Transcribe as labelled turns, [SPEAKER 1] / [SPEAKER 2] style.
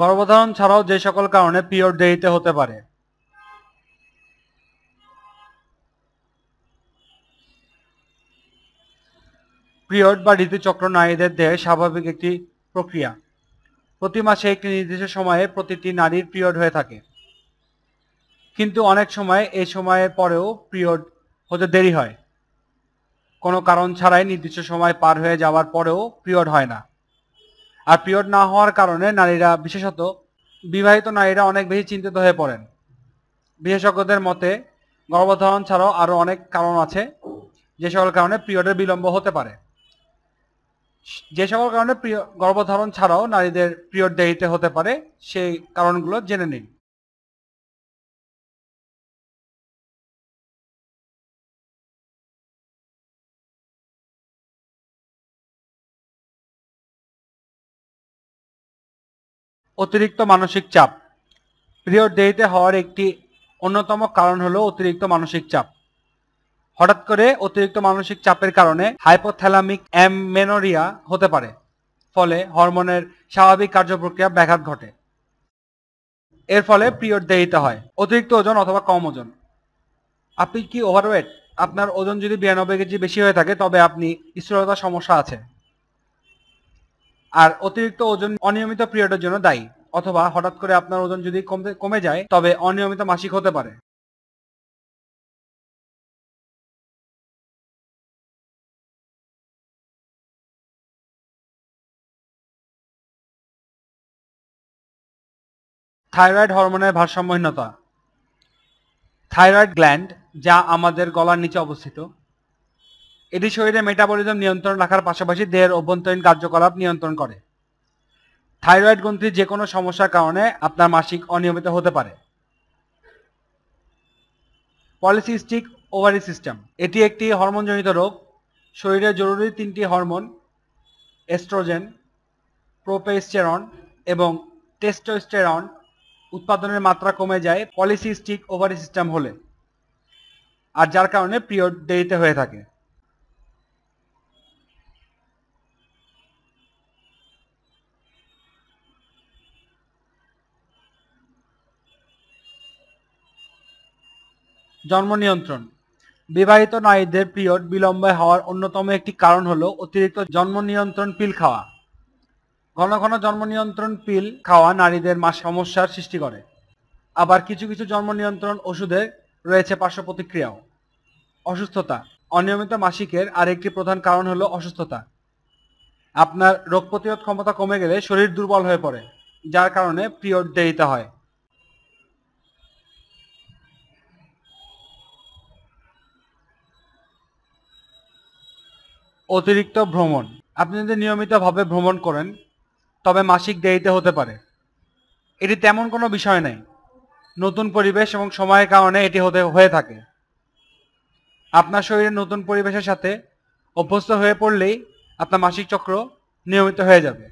[SPEAKER 1] গর্ভধারণ ছাড়াও যে সকল কারণে পিরিয়ড দেরিতে হতে পারে পিরিয়ড বা ঋতুচক্র নারীদের দেহে স্বাভাবিক একটি প্রক্রিয়া প্রতি মাসে একটি নির্দিষ্ট সময়ে প্রতিটি নারীর পিরিয়ড হয়ে থাকে কিন্তু অনেক সময় এই সময়ের পরেও পিরিয়ড হতে দেরি হয় কোনো কারণ ছাড়াই নির্দিষ্ট সময় পার হয়ে যাওয়ার পরেও পিরিয়ড হয় না আর পিরিয়ড না হওয়ার কারণে নারীরা বিশেষত বিবাহিত নারীরা অনেক বেশি চিন্তিত হয়ে পড়েন বিশেষজ্ঞদের মতে গর্ভধারণ ছাড়াও আরও অনেক কারণ আছে যে সকল কারণে পিরিয়ডের বিলম্ব হতে পারে যে সকল কারণে গর্ভধারণ ছাড়াও নারীদের পিরিয়ড দেরিতে হতে পারে
[SPEAKER 2] সেই কারণগুলো জেনে নিন অতিরিক্ত মানসিক চাপ পিরিয়ড দেরিতে হওয়ার একটি অন্যতম কারণ হলো অতিরিক্ত
[SPEAKER 1] মানসিক চাপ হঠাৎ করে অতিরিক্ত মানসিক চাপের কারণে হাইপোথ্যালামিক অ্যামেনোরিয়া হতে পারে ফলে হরমোনের স্বাভাবিক প্রক্রিয়া ব্যাঘাত ঘটে এর ফলে পিরিয়ড দেরিতে হয় অতিরিক্ত ওজন অথবা কম ওজন আপনি কি ওভারওয়েট আপনার ওজন যদি বিরানব্বই কেজি বেশি হয়ে থাকে তবে আপনি স্থূলতার সমস্যা আছে আর অতিরিক্ত ওজন অনিয়মিত পিরিয়ডের জন্য দায়ী অথবা
[SPEAKER 2] হঠাৎ করে আপনার ওজন যদি কমে যায় তবে অনিয়মিত মাসিক হতে পারে থাইরয়েড হরমোনের ভারসাম্যহীনতা থাইরয়েড গ্ল্যান্ড
[SPEAKER 1] যা আমাদের গলার নিচে অবস্থিত এটি শরীরে মেটাবলিজম নিয়ন্ত্রণ রাখার পাশাপাশি দেহের অভ্যন্তরীণ কার্যকলাপ নিয়ন্ত্রণ করে থাইরয়েড গ্রন্থির যে কোনো সমস্যার কারণে আপনার মাসিক অনিয়মিত হতে পারে পলিসিস্টিক ওভারি সিস্টেম এটি একটি হরমোনজনিত রোগ শরীরে জরুরি তিনটি হরমোন এস্ট্রোজেন প্রোপেস্টেরন এবং টেস্টোস্টেরন উৎপাদনের মাত্রা কমে যায় পলিসিস্টিক ওভারি সিস্টেম হলে আর যার কারণে পিরিয়ড দেরিতে হয়ে থাকে জন্ম নিয়ন্ত্রণ বিবাহিত নারীদের পিরিয়ড বিলম্বে হওয়ার অন্যতম একটি কারণ হলো অতিরিক্ত জন্ম নিয়ন্ত্রণ পিল খাওয়া ঘন ঘন জন্ম নিয়ন্ত্রণ পিল খাওয়া নারীদের সমস্যার সৃষ্টি করে আবার কিছু কিছু জন্ম নিয়ন্ত্রণ ওষুধে রয়েছে পার্শ্ব প্রতিক্রিয়াও অসুস্থতা অনিয়মিত মাসিকের আরেকটি প্রধান কারণ হলো অসুস্থতা আপনার রোগ প্রতিরোধ ক্ষমতা কমে গেলে শরীর দুর্বল হয়ে পড়ে যার কারণে পিরিয়ড দেরিতে হয় অতিরিক্ত ভ্রমণ আপনি যদি নিয়মিতভাবে ভ্রমণ করেন তবে মাসিক দেরিতে হতে পারে এটি তেমন কোনো বিষয় নেই নতুন পরিবেশ এবং সময়ের কারণে এটি হতে হয়ে থাকে আপনার শরীরে নতুন পরিবেশের সাথে অভ্যস্ত হয়ে পড়লেই
[SPEAKER 2] আপনার মাসিক চক্র নিয়মিত হয়ে যাবে